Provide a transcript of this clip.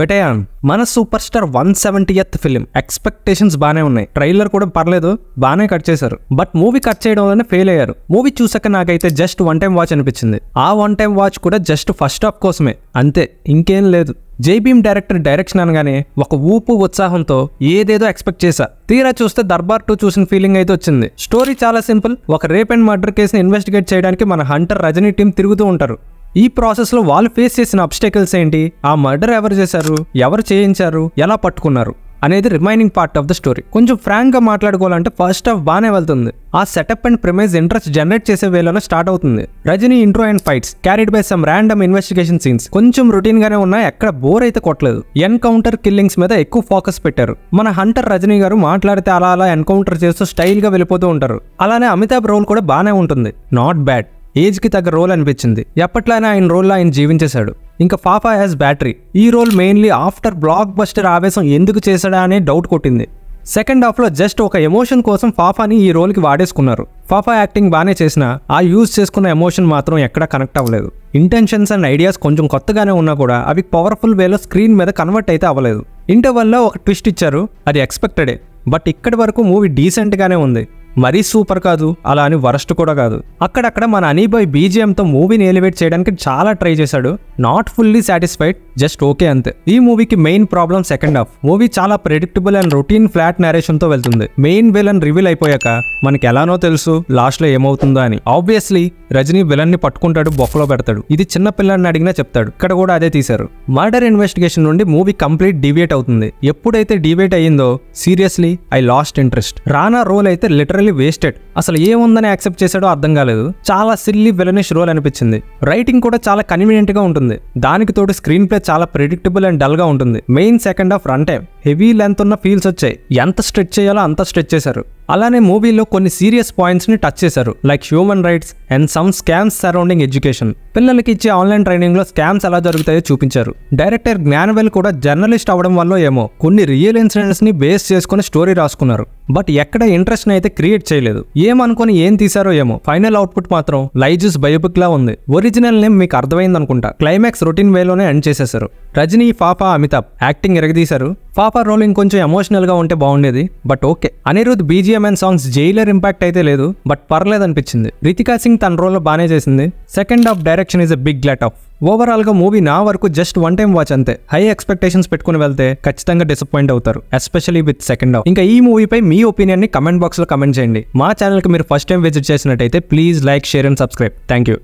వెటయాన్ మన super star one seventieth film expectations బాగానే ఉన్నాయి ట్రైలర్ కూడా పర్లేదు బాగానే కట్ చేశారు బట్ మూవీ కట్ చేయడం వల్లనే ఫెయిల్ అయ్యారు మూవీ చూసాక నాకైతే జస్ట్ వన్ టైం వాచ్ అనిపించింది ఆ వన్ టైం వాచ్ కూడా జస్ట్ ఫస్ట్ హాఫ్ కోసమే అంతే ఇంకేం లేదు జైబీమ్ డైరెక్టర్ డైరెక్షన్ అనగానే ఒక ఊపు ఉత్సాహంతో ఏదేదో ఎక్స్పెక్ట్ చేశా తీరా చూస్తే దర్బార్ టూ చూసిన ఫీలింగ్ అయితే వచ్చింది స్టోరీ చాలా సింపుల్ ఒక rape and murder case investigate చేయడానికి మన హంటర్ రజనీ టీం తిరుగుతూ ఉంటారు ఈ ప్రాసెస్లో వాళ్ళు ఫేస్ చేసిన అబ్స్టెకల్స్ ఏంటి ఆ మర్డర్ ఎవరు చేశారు ఎవరు చేయించారు ఎలా పట్టుకున్నారు అనేది remaining part of the story కొంచెం ఫ్రాంక్గా మాట్లాడుకోవాలంటే ఫస్ట్ హాఫ్ బాగానే వెళ్తుంది ఆ setup and premise interest generate చేసే వేళలో స్టార్ట్ అవుతుంది Rajini intro and fights carried by some random investigation scenes కొంచెం రొటీన్ గానే ఉన్నా ఎక్కడ బోర్ అయితే కొట్టలేదు ఎన్కౌంటర్ కిల్లింగ్స్ మీద ఎక్కువ ఫోకస్ పెట్టారు మన హంటర్ రజనీ గారు మాట్లాడితే అలా అలా ఎన్కౌంటర్ చేస్తూ స్టైల్ గా వెళ్ళిపోతూ ఉంటారు అలానే అమితాబ్ రోల్ కూడా బాగానే ఉంటుంది నాట్ బ్యాడ్ ఏజ్కి తగ్గ రోల్ అనిపించింది ఎప్పట్లైనా ఆయన రోల్లో ఆయన జీవించేశాడు ఇంకా ఫాఫా యాజ్ బ్యాటరీ ఈ role mainly after blockbuster Aavesham ఎందుకు చేశాడా అనే డౌట్ కొట్టింది సెకండ్ హాఫ్లో జస్ట్ ఒక ఎమోషన్ కోసం ఫాఫాని ఈ రోల్కి వాడేసుకున్నారు ఫాఫా యాక్టింగ్ బాగానే చేసినా ఆ యూజ్ చేసుకున్న ఎమోషన్ మాత్రం ఎక్కడా కనెక్ట్ అవ్వలేదు ఇంటెన్షన్స్ అండ్ ఐడియాస్ కొంచెం కొత్తగానే ఉన్నా కూడా అవి పవర్ఫుల్ వేలో స్క్రీన్ మీద కన్వర్ట్ అయితే అవ్వలేదు ఇంటర్వల్లో ఒక ట్విస్ట్ ఇచ్చారు అది ఎక్స్పెక్టెడే బట్ ఇక్కడి వరకు మూవీ డీసెంట్గానే ఉంది మరీ సూపర్ కాదు అలా అని వరస్ట్ కూడా కాదు అక్కడక్కడ మన అనీబాయ్ బీజిఎంతో మూవీని ఎలివేట్ చేయడానికి చాలా ట్రై చేశాడు not fully satisfied just okay అంతే ఈ మూవీకి main problem second half movie చాలా ప్రెడిక్టబుల్ అండ్ రొటీన్ ఫ్లాట్ నేరేషన్తో వెళ్తుంది మెయిన్ విలన్ రివీల్ అయిపోయాక మనకి ఎలానో తెలుసు లాస్ట్లో ఏమవుతుందో అని ఆబ్వియస్లీ రజనీ విలన్ ని పట్టుకుంటాడు బొక్కలో పెడతాడు ఇది చిన్న పిల్లని అడిగినా చెప్తాడు ఇక్కడ కూడా అదే తీశారు మర్డర్ ఇన్వెస్టిగేషన్ నుండి మూవీ కంప్లీట్ డివేట్ అవుతుంది ఎప్పుడైతే డివేట్ అయ్యిందో seriously I lost interest Rana role అయితే లిటరల్ totally wasted అసలు ఏముందని యాక్సెప్ట్ చేశాడో అర్థం కాలేదు చాలా సిల్లీ వెలనిష్ రోల్ అనిపించింది రైటింగ్ కూడా చాలా కన్వీనియంట్ గా ఉంటుంది దానికి తోడు స్క్రీన్ ప్లే చాలా ప్రిడిక్టబుల్ అండ్ డల్ గా ఉంటుంది main second half run time heavy length ఉన్న ఫీల్స్ వచ్చాయి ఎంత స్ట్రెచ్ చేయాలో అంత స్ట్రెచ్ చేశారు అలానే మూవీలో కొన్ని సీరియస్ పాయింట్స్ ని టచ్ చేశారు like human rights and some scams surrounding education పిల్లలకి ఇచ్చే ఆన్లైన్ ట్రైనింగ్ లో స్కామ్స్ ఎలా జరుగుతాయో చూపించారు డైరెక్టర్ జ్ఞానవేల్ కూడా జర్నలిస్ట్ అవడం వల్ల ఏమో కొన్ని రియల్ ఇన్సిడెంట్స్ ని బేస్ చేసుకుని స్టోరీ రాసుకున్నారు బట్ ఎక్కడ ఇంట్రెస్ట్ అయితే క్రియేట్ చేయలేదు ఏమనుకుని ఏం తీసారో ఏమో ఫైనల్ అవుట్పుట్ మాత్రం లైజూస్ బయోపిక్ లా ఉంది ఒరిజినల్ నేమ్ మీకు అర్థమైంది అనుకుంటా క్లైమాక్స్ రొటీన్ వేలోనే ఎండ్ చేసేశారు రజనీ పాపా అమితాబ్ యాక్టింగ్ ఎరగదీశారు పాపా రోల్ ఇంకొంచెం ఎమోషనల్ గా ఉంటే బాగుండేది but okay Anirudh BGM and songs Jailer impact అయితే లేదు బట్ పర్లేదనిపించింది రితికా సింగ్ తన రోల్లో బాగానే చేసింది second half direction is a big glut of ఓవరాల్గా మూవీ నా వరకు జస్ట్ వన్ టైం వాచ్ అంతే హై ఎక్స్పెక్టేషన్స్ పెట్టుకుని వెళ్తే ఖచ్చితంగా డిసప్పాయింట్ అవుతారు ఎస్పెషలీ విత్ సెకండ్ హాఫ్ ఇంకా ఈ మూవీపై మీ ఒపీనియన్ ని కమెంట్ బాక్స్ లో కమెంట్ చేయండి మా ఛానల్ కి మీరు ఫస్ట్ టైం విజిట్ చేసినట్టయితే please like share and subscribe thank you